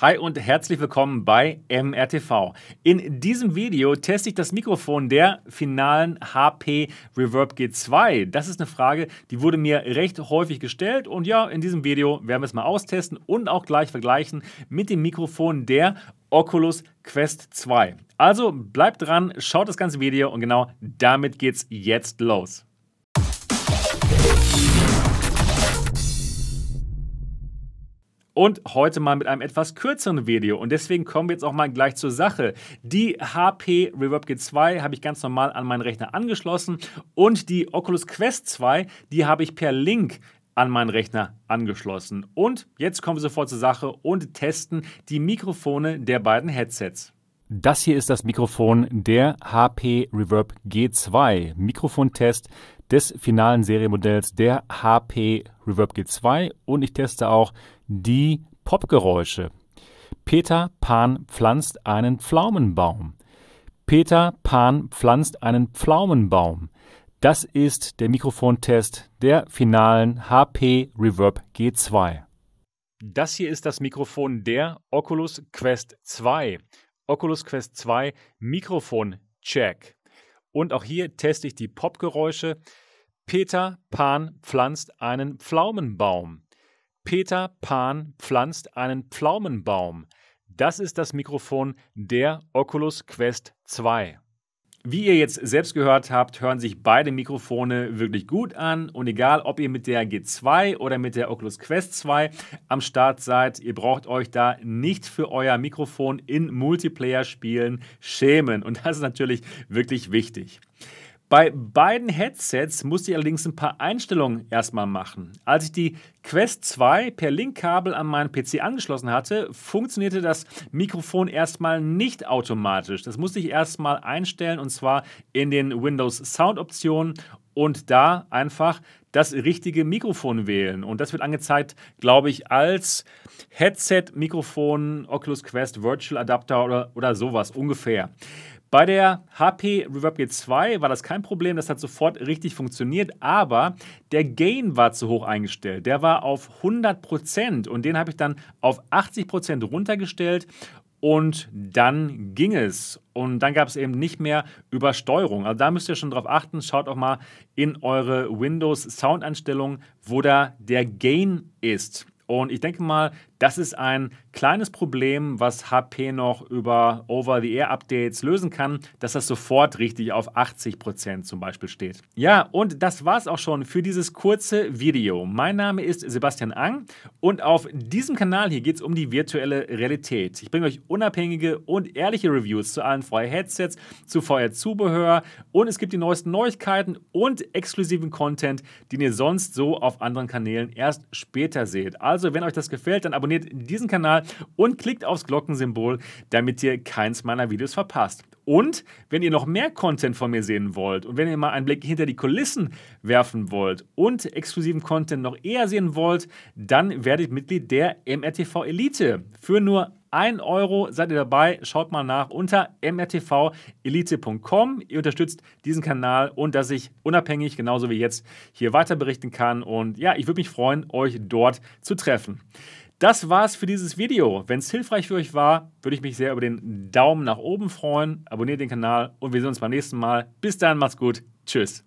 Hi und herzlich willkommen bei MRTV. In diesem Video teste ich das Mikrofon der finalen HP Reverb G2. Das ist eine Frage, die wurde mir recht häufig gestellt und ja, in diesem Video werden wir es mal austesten und auch gleich vergleichen mit dem Mikrofon der Oculus Quest 2. Also bleibt dran, schaut das ganze Video und genau damit geht's jetzt los. Und heute mal mit einem etwas kürzeren Video. Und deswegen kommen wir jetzt auch mal gleich zur Sache. Die HP Reverb G2 habe ich ganz normal an meinen Rechner angeschlossen und die Oculus Quest 2, die habe ich per Link an meinen Rechner angeschlossen. Und jetzt kommen wir sofort zur Sache und testen die Mikrofone der beiden Headsets. Das hier ist das Mikrofon der HP Reverb G2. Mikrofontest des finalen Serienmodells der HP Reverb G2 und ich teste auch die Popgeräusche. Peter Pan pflanzt einen Pflaumenbaum. Peter Pan pflanzt einen Pflaumenbaum. Das ist der Mikrofontest der finalen HP Reverb G2. Das hier ist das Mikrofon der Oculus Quest 2. Oculus Quest 2 Mikrofon Check. Und auch hier teste ich die Popgeräusche. Peter Pan pflanzt einen Pflaumenbaum. Peter Pan pflanzt einen Pflaumenbaum. Das ist das Mikrofon der Oculus Quest 2. Wie ihr jetzt selbst gehört habt, hören sich beide Mikrofone wirklich gut an und egal, ob ihr mit der G2 oder mit der Oculus Quest 2 am Start seid, ihr braucht euch da nicht für euer Mikrofon in Multiplayer-Spielen schämen und das ist natürlich wirklich wichtig. Bei beiden Headsets musste ich allerdings ein paar Einstellungen erstmal machen. Als ich die Quest 2 per Linkkabel an meinen PC angeschlossen hatte, funktionierte das Mikrofon erstmal nicht automatisch. Das musste ich erstmal einstellen und zwar in den Windows Sound Optionen und da einfach das richtige Mikrofon wählen. Und das wird angezeigt, glaube ich, als Headset, Mikrofon, Oculus Quest, Virtual Adapter oder, oder sowas ungefähr. Bei der HP Reverb G2 war das kein Problem, das hat sofort richtig funktioniert, aber der Gain war zu hoch eingestellt. Der war auf 100% und den habe ich dann auf 80% runtergestellt und dann ging es. Und dann gab es eben nicht mehr Übersteuerung. Also da müsst ihr schon drauf achten. Schaut auch mal in eure Windows Soundeinstellungen, wo da der Gain ist. Und ich denke mal, das ist ein kleines Problem, was HP noch über Over-the-Air-Updates lösen kann, dass das sofort richtig auf 80% Prozent zum Beispiel steht. Ja, und das war's auch schon für dieses kurze Video. Mein Name ist Sebastian Ang und auf diesem Kanal hier geht's um die virtuelle Realität. Ich bringe euch unabhängige und ehrliche Reviews zu allen VR-Headsets, zu VR-Zubehör und es gibt die neuesten Neuigkeiten und exklusiven Content, den ihr sonst so auf anderen Kanälen erst später seht. Also, wenn euch das gefällt, dann abonniert abonniert diesen Kanal und klickt aufs Glockensymbol, damit ihr keins meiner Videos verpasst. Und wenn ihr noch mehr Content von mir sehen wollt und wenn ihr mal einen Blick hinter die Kulissen werfen wollt und exklusiven Content noch eher sehen wollt, dann werdet Mitglied der MRTV Elite. Für nur 1 Euro seid ihr dabei. Schaut mal nach unter mrtvelite.com. Ihr unterstützt diesen Kanal und dass ich unabhängig, genauso wie jetzt, hier weiter berichten kann. Und ja, ich würde mich freuen, euch dort zu treffen. Das war's für dieses Video. Wenn es hilfreich für euch war, würde ich mich sehr über den Daumen nach oben freuen. Abonniert den Kanal und wir sehen uns beim nächsten Mal. Bis dann, macht's gut. Tschüss.